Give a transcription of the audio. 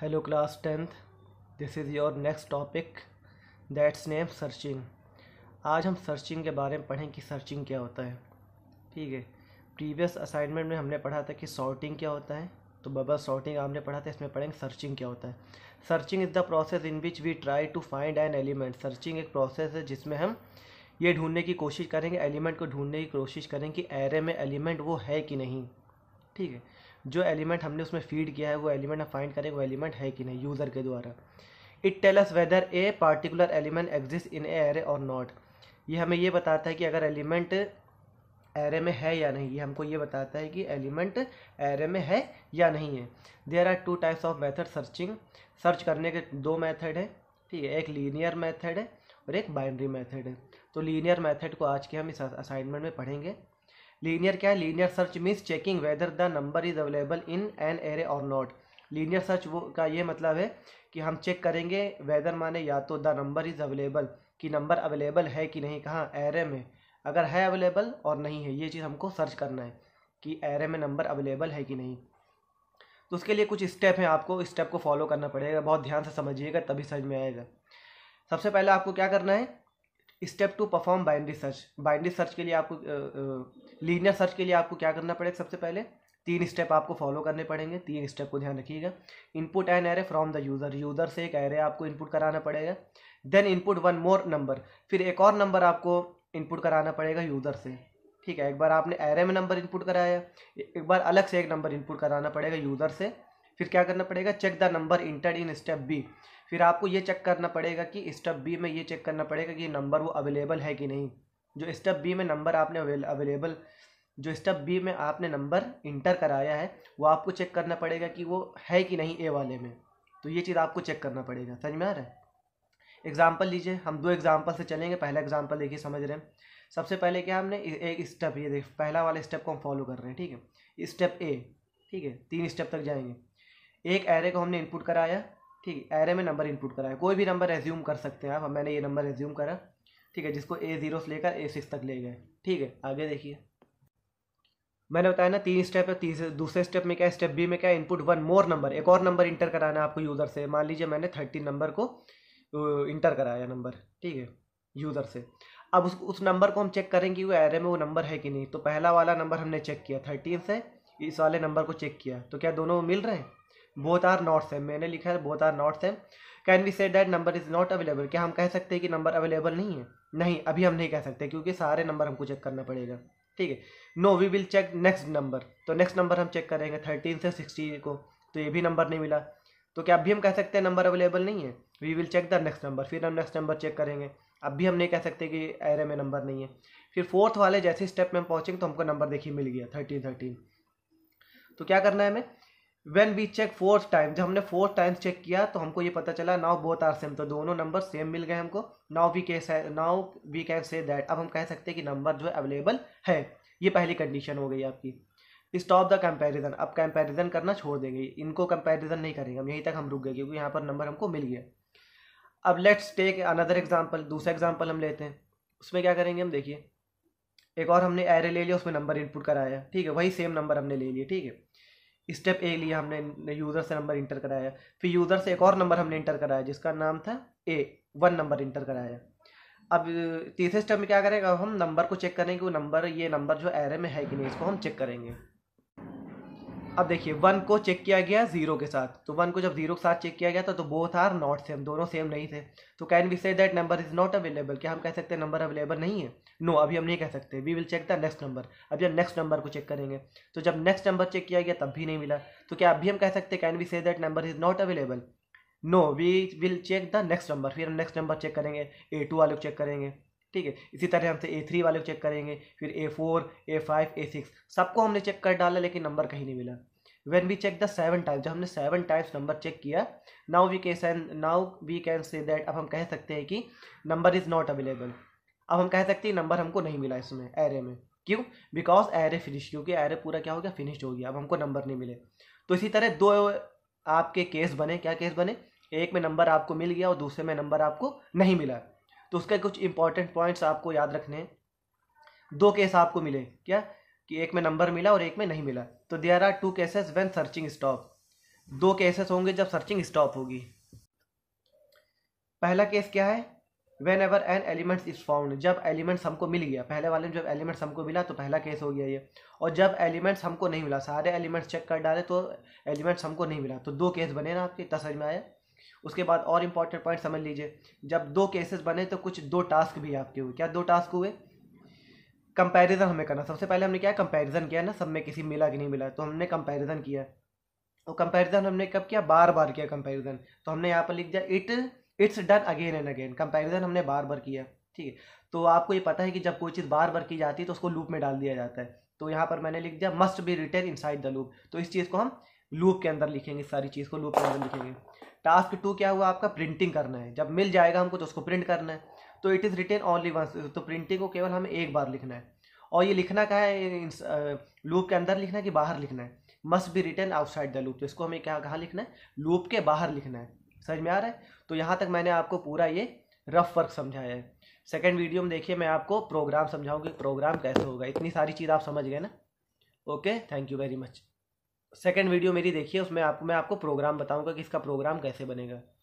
hello class tenth this is your next topic that's name searching आज हम searching के बारे में पढ़ें कि सर्चिंग क्या होता है ठीक है प्रीवियस असाइनमेंट में हमने पढ़ा था कि सॉर्टिंग क्या होता है तो बबल सॉर्टिंग आपने पढ़ा था इसमें पढ़ेंगे सर्चिंग क्या होता है searching is the process in which we try to find an element searching एक प्रोसेस है जिसमें हम ये ढूंढने की कोशिश करेंगे एलिमेंट को ढूंढने की कोशिश करेंगे कि एरे में एलिमेंट वो है कि नहीं ठीक है जो एलिमेंट हमने उसमें फीड किया है वो एलिमेंट हम फाइंड करें वो एलिमेंट है कि नहीं यूज़र के द्वारा it tells whether a particular element exist in a array or not ये हमें ये बताता है कि अगर एलिमेंट एरे में है या नहीं ये हमको ये बताता है कि एलिमेंट एरे में है या नहीं है there are two types of method searching search करने के दो मैथड हैं ठीक है एक लीनियर मैथड है और एक बाइनरी मैथड है तो लीनियर मैथड को आज के हम इस असाइनमेंट में पढ़ेंगे लीनियर क्या है linear search means checking whether the number is available in an array or not linear search वो का ये मतलब है कि हम चेक करेंगे वेदर माने या तो द नंबर इज़ अवेलेबल कि नंबर अवेलेबल है कि नहीं कहाँ एरे में अगर है अवेलेबल और नहीं है ये चीज़ हमको सर्च करना है कि एरे में नंबर अवेलेबल है कि नहीं तो उसके लिए कुछ स्टेप हैं आपको इस स्टेप को फॉलो करना पड़ेगा बहुत ध्यान से समझिएगा तभी समझ में आएगा सबसे पहले आपको क्या करना है step two perform binary search binary search के लिए आपको लीनियर सर्च के लिए आपको क्या करना पड़ेगा सबसे पहले तीन स्टेप आपको फॉलो करने पड़ेंगे तीन स्टेप को ध्यान रखिएगा input an array from the user user से एक एरे आपको इनपुट कराना पड़ेगा then input one more number फिर एक और नंबर आपको इनपुट कराना पड़ेगा यूज़र से ठीक है एक बार आपने एरे में नंबर इनपुट कराया एक बार अलग से एक नंबर इनपुट कराना पड़ेगा यूज़र से फिर क्या करना पड़ेगा check the number enter in step B फिर आपको ये चेक करना पड़ेगा कि स्टेप बी में ये चेक करना पड़ेगा कि नंबर वो अवेलेबल है कि नहीं जो स्टेप बी में नंबर आपने अवेलेबल जो स्टेप बी में आपने नंबर इंटर कराया है वो आपको चेक करना पड़ेगा कि वो है कि नहीं ए वाले में तो ये चीज़ आपको चेक करना पड़ेगा समझ में आ रहा है एग्जाम्पल लीजिए हम दो एग्जाम्पल से चलेंगे पहला एग्जाम्पल देखिए समझ रहे हैं सबसे पहले क्या हमने एक स्टेप ये देख पहला वाला स्टेप को हम फॉलो कर रहे हैं ठीक है स्टेप ए ठीक है तीन स्टेप तक जाएंगे एक एरे को हमने इनपुट कराया ठीक है एरे में नंबर इनपुट कराया कोई भी नंबर रेज्यूम कर सकते हैं आप मैंने ये नंबर रेज्यूम करा ठीक है जिसको ए ज़ीरो से लेकर ए सिक्स तक ले गए ठीक है आगे देखिए मैंने बताया ना तीन स्टेप है तीसरे दूसरे स्टेप में क्या स्टेप बी में क्या इनपुट वन मोर नंबर एक और नंबर इंटर कराना है आपको यूज़र से मान लीजिए मैंने थर्टीन नंबर को इंटर कराया नंबर ठीक है यूज़र से अब उस उस नंबर को हम चेक करेंगे वो एरे में वो नंबर है कि नहीं तो पहला वाला नंबर हमने चेक किया थर्टीन से इस वाले नंबर को चेक किया तो क्या दोनों मिल रहे हैं बोथ आर नॉट सेम मैंने लिखा है both are not same can we say that number is not available क्या हम कह सकते हैं कि नंबर अवेलेबल नहीं है नहीं अभी हम नहीं कह सकते क्योंकि सारे नंबर हमको चेक करना पड़ेगा ठीक है no we will check next number तो नेक्स्ट नंबर हम चेक करेंगे थर्टीन से सिक्सटीन को तो ये भी नंबर नहीं मिला तो क्या अभी हम कह सकते हैं नंबर अवेलेबल नहीं है we will check the next number फिर हम नेक्स्ट नंबर चेक करेंगे अब भी हम नहीं कह सकते कि एरे में नंबर नहीं है फिर फोर्थ वाले जैसे स्टेप में हम पहुँचेंगे तो हमको नंबर देखिए मिल गया थर्टीन थर्टीन तो क्या करना है हमें when we check fourth time जब हमने फोर्थ टाइम चेक किया तो हमको ये पता चला नाउ बोथ आर सेम तो दोनों नंबर सेम मिल गए हमको now we can now we can say that अब हम कह सकते हैं कि नंबर जो है अवेलेबल है ये पहली कंडीशन हो गई आपकी स्टॉप द कंपैरिजन अब कंपैरिजन करना छोड़ देंगे इनको कंपैरिजन नहीं करेंगे हम यहीं तक हम रुक गए क्योंकि यहाँ पर नंबर हमको मिल गया अब लेट्स टेक अनदर एग्जाम्पल दूसरा एग्जाम्पल हम लेते हैं उसमें क्या करेंगे हम देखिए एक और हमने एरे ले लिया उसमें नंबर इनपुट कराया ठीक है वही सेम नंबर हमने ले लिया ठीक है स्टेप ए लिया हमने यूज़र से नंबर इंटर कराया फिर यूज़र से एक और नंबर हमने इंटर कराया जिसका नाम था ए वन नंबर इंटर कराया अब तीसरे स्टेप में क्या करेंगे अब हम नंबर को चेक करेंगे वो नंबर ये नंबर जो एरे में है कि नहीं इसको हम चेक करेंगे अब देखिए वन को चेक किया गया जीरो के साथ तो वन को जब जीरो के साथ चेक किया गया था तो बोथ आर नॉट सेम दोनों सेम नहीं थे तो can we say that number is not available क्या हम कह सकते हैं नंबर अवेलेबल नहीं है नो no, अभी हम नहीं कह सकते we will check the next number अब जब नेक्स्ट नंबर को चेक करेंगे तो जब नेक्स्ट नंबर चेक किया गया तब भी नहीं मिला तो क्या अभी हम कह सकते हैं can we say that number is not available no we will check the next number फिर हम नेक्स्ट नंबर चेक करेंगे ए टू वाले को चेक करेंगे ठीक है इसी तरह हमसे ए थ्री वाले को चेक करेंगे फिर A four A five A six सबको हमने चेक कर डाला लेकिन नंबर कहीं नहीं मिला when we check the seven times जब हमने सेवन टाइम्स नंबर चेक किया now we can now we can say that अब हम कह सकते हैं कि नंबर इज़ नॉट अवेलेबल अब हम कह सकते हैं नंबर हमको नहीं मिला इसमें एरे में क्यों बिकॉज एरे फिनिश क्योंकि एरे पूरा क्या हो गया फिनिश हो गया अब हमको नंबर नहीं मिले तो इसी तरह दो आपके केस बने क्या केस बने एक में नंबर आपको मिल गया और दूसरे में नंबर आपको नहीं मिला तो उसके कुछ इंपॉर्टेंट पॉइंट्स आपको याद रखने हैं दो केस आपको मिले क्या कि एक में नंबर मिला और एक में नहीं मिला तो there are two cases when searching stop दो केसेस होंगे जब सर्चिंग स्टॉप होगी पहला केस क्या है whenever an elements is found जब एलिमेंट्स हमको मिल गया पहले वाले में जब एलिमेंट्स हमको मिला तो पहला केस हो गया ये और जब एलिमेंट्स हमको नहीं मिला सारे एलिमेंट्स चेक कर डाले तो एलिमेंट्स हमको नहीं मिला तो दो केस बने ना आपके तस्वीर में आया उसके बाद और इम्पॉर्टेंट पॉइंट समझ लीजिए जब दो केसेस बने तो कुछ दो टास्क भी आपके हुए क्या दो टास्क हुए कंपैरिजन हमें करना सबसे पहले हमने क्या कंपैरिजन किया ना सब में किसी मिला कि नहीं मिला तो हमने कंपैरिजन किया तो कंपैरिजन हमने कब किया बार बार किया कंपैरिजन तो हमने यहाँ पर लिख दिया it it's done again and again comparison हमने बार बार किया ठीक है तो आपको ये पता है कि जब कोई चीज़ बार बार की जाती है तो उसको लूप में डाल दिया जाता है तो यहाँ पर मैंने लिख दिया must be return in the loop तो इस चीज़ को हम लूप के अंदर लिखेंगे सारी चीज़ को लूप के अंदर लिखेंगे टास्क टू क्या हुआ आपका प्रिंटिंग करना है जब मिल जाएगा हमको तो उसको प्रिंट करना है तो it is written only once तो प्रिंटिंग को केवल हमें एक बार लिखना है और ये लिखना का है लूप के अंदर लिखना है कि बाहर लिखना है must be return outside the loop तो इसको हमें क्या कहाँ लिखना है लूप के बाहर लिखना है समझ में आ रहा है तो यहाँ तक मैंने आपको पूरा ये रफ वर्क समझाया है सेकेंड वीडियो में देखिए मैं आपको प्रोग्राम समझाऊंगी प्रोग्राम कैसे होगा इतनी सारी चीज़ आप समझ गए ना okay thank you very much second video मेरी देखिए उसमें आपको मैं आपको प्रोग्राम बताऊंगा कि इसका प्रोग्राम कैसे बनेगा